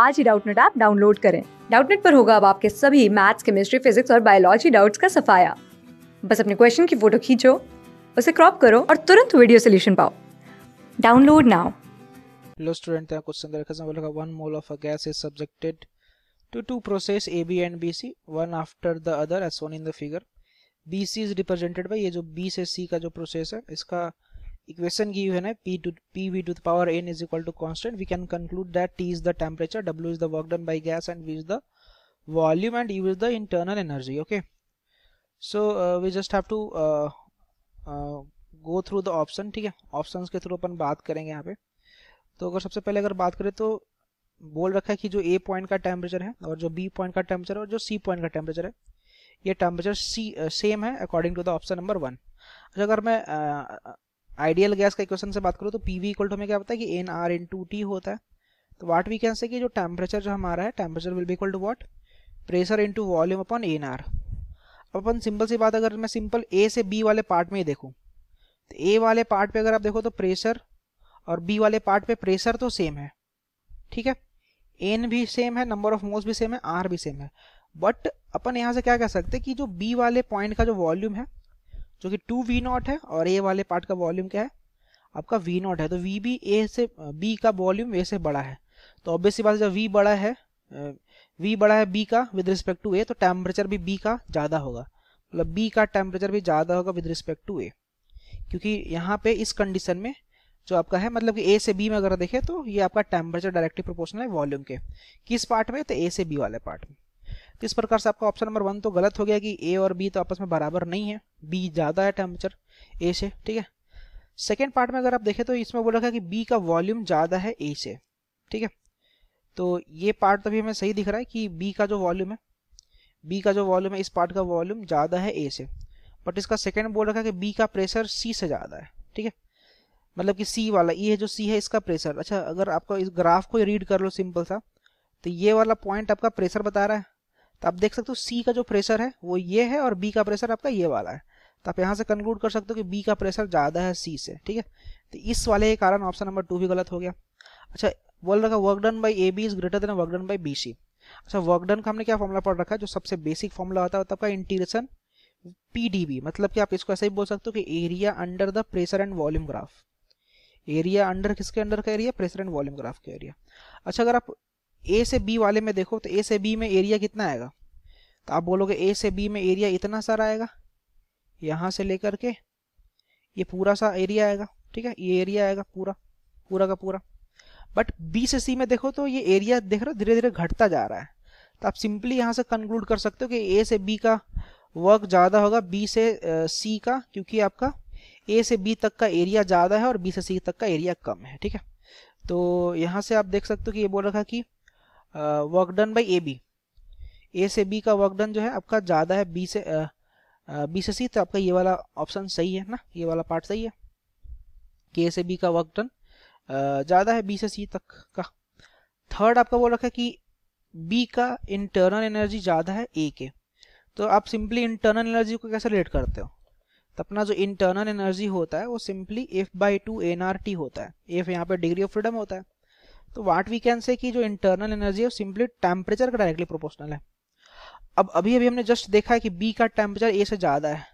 आज ही Doubtnut app download करें डाउटनेट पर होगा अब आपके सभी मैथ्स केमिस्ट्री फिजिक्स और बायोलॉजी डाउट्स का सफाया बस अपने क्वेश्चन की फोटो खींचो उसे क्रॉप करो और तुरंत वीडियो सोल्यूशन पाओ डाउनलोड नाउ हेलो स्टूडेंट यहाँ क्वेश्चन देखा इसमें बोला one mole of a gas is subjected to two process A B and B C one after the other as shown in the figure B C is represented by ये जो B से सी का जो process है इसका equation give you p to pv to the power n is equal to constant we can conclude that t is the temperature w is the work done by gas and v is the volume and u is the internal energy okay so uh, we just have to uh, uh, go through the option ठीक है options ke through apan baat karenge yahan pe to agar sabse pehle agar baat kare to बोल रखा है कि जो ए point का temperature है और जो बी पॉइंट का टेम्परेचर है और जो सी पॉइंट का टेम्परेचर है ये टेम्परेचर सी सेम है according to the option number one अगर मैं आइडियल गैस का इक्वेशन से बात करो तो पी वी इक्वल टू हमें क्या होता है कि N R into T होता है तो वाट वी कैन से कि जो टेम्परेचर जो हमारा है temperature will be equal to what pressure into volume upon N R अब अपन सिंपल सी बात अगर मैं सिंपल ए से बी वाले पार्ट में ही देखूँ तो ए वाले पार्ट पे अगर आप देखो तो प्रेशर और बी वाले पार्ट पे प्रेशर तो सेम है ठीक है एन भी सेम है नंबर ऑफ मोल्स भी सेम है आर भी सेम है बट अपन यहाँ से क्या कह सकते हैं कि जो बी वाले पॉइंट का जो वॉल्यूम है जो कि टू वी नॉट है और ए वाले पार्ट का वॉल्यूम क्या है आपका वी नॉट है तो वी भी ए से बी का वॉल्यूम ए से बड़ा है तो ऑब्वियसली बात जब वी बड़ा है वी बड़ा है बी का विद रिस्पेक्ट टू ए तो टेम्परेचर भी बी का ज़्यादा होगा मतलब बी का टेम्परेचर भी ज़्यादा होगा विद रिस्पेक्ट टू ए क्योंकि यहाँ पे इस कंडीशन में जो आपका है मतलब कि ए से बी में अगर देखें तो ये आपका टेम्परेचर डायरेक्टली प्रोपोर्शनल है वॉल्यूम के किस पार्ट में तो ए से बी वाले पार्ट में तो इस प्रकार से आपका ऑप्शन नंबर वन तो गलत हो गया कि ए और बी तो आपस में बराबर नहीं है बी ज़्यादा है टेम्परेचर ए से ठीक है सेकेंड पार्ट में अगर आप देखें तो इसमें बोला गया कि बी का वॉल्यूम ज़्यादा है ए से ठीक है तो ये पार्ट तभी हमें सही दिख रहा है कि बी का जो वॉल्यूम है बी का जो वॉल्यूम है इस पार्ट का वॉल्यूम ज़्यादा है ए से बट इसका सेकेंड बोल रखा है कि बी का प्रेशर सी से ज़्यादा है ठीक है मतलब कि सी वाला ये जो सी है इसका प्रेशर अच्छा अगर आपको इस ग्राफ को रीड कर लो सिंपल सा तो ये वाला पॉइंट आपका प्रेशर बता रहा है तो आप देख सकते हो सी का जो प्रेशर है वो ये है और बी का प्रेशर आपका ये वाला है तो आप यहाँ से कंक्लूड कर सकते हो कि बी का प्रेशर ज़्यादा है सी से ठीक है तो इस वाले के कारण ऑप्शन नंबर टू भी गलत हो गया अच्छा बोल रखा work done by A B is greater than work done by B C अच्छा वर्क डन का हमने क्या फॉर्मूला पढ़ रखा है जो सबसे बेसिक फॉर्मूला होता है तो आपका इंटीग्रेशन पीडीबी मतलब कि आप इसको ऐसे ही बोल सकते हो कि area under the pressure and volume graph area under किसके अंडर का area pressure and volume graph का एरिया अच्छा अगर आप ए से बी वाले में देखो तो ए से बी में एरिया कितना आएगा तो आप बोलोगे ए से बी में एरिया इतना सारा आएगा यहाँ से लेकर के ये पूरा सा एरिया आएगा ठीक है ये एरिया आएगा पूरा पूरा का पूरा बट बी से सी में देखो तो ये एरिया देख रहे हो धीरे धीरे घटता जा रहा है तो आप सिंपली यहाँ से कंक्लूड कर सकते हो कि ए से बी का वर्क ज़्यादा होगा बी से सी का क्योंकि आपका ए से बी तक का एरिया ज़्यादा है और बी से सी तक का एरिया कम है ठीक है तो यहाँ से आप देख सकते हो कि ये बोल रखा कि work done by A B A से बी का वर्क डन जो है आपका ज़्यादा है बी से बी से सी तो आपका ये वाला ऑप्शन सही है ना ये वाला पार्ट सही है कि ए से बी का वर्क डन ज़्यादा है बी से सी तक का थर्ड आपका वो रखा है कि बी का इंटरनल एनर्जी ज़्यादा है ए के तो आप सिंपली इंटरनल एनर्जी को कैसे रिलेट करते हो तो अपना जो इंटरनल एनर्जी होता है वो simply F by two N R T होता है एफ यहाँ पे डिग्री ऑफ फ्रीडम होता है तो वाट वी कैन से कि जो इंटरनल एनर्जी है सिंपली टेम्परेचर का डायरेक्टली प्रोपोर्शनल है अब अभी अभी हमने जस्ट देखा है कि बी का टेम्परेचर ए से ज़्यादा है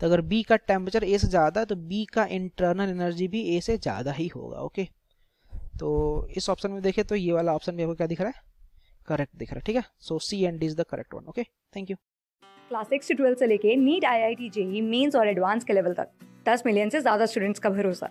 तो अगर बी का टेम्परेचर ए से ज़्यादा है तो बी का इंटरनल एनर्जी भी ए से ज़्यादा ही होगा ओके तो इस ऑप्शन में देखें तो ये वाला ऑप्शन भी आपको क्या दिख रहा है करेक्ट दिख रहा है ठीक है so C and is the correct one okay thank you class six से से लेके NEET I I T JEE mains और एडवांस के लेवल तक दस मिलियन से ज़्यादा स्टूडेंट्स का भरोसा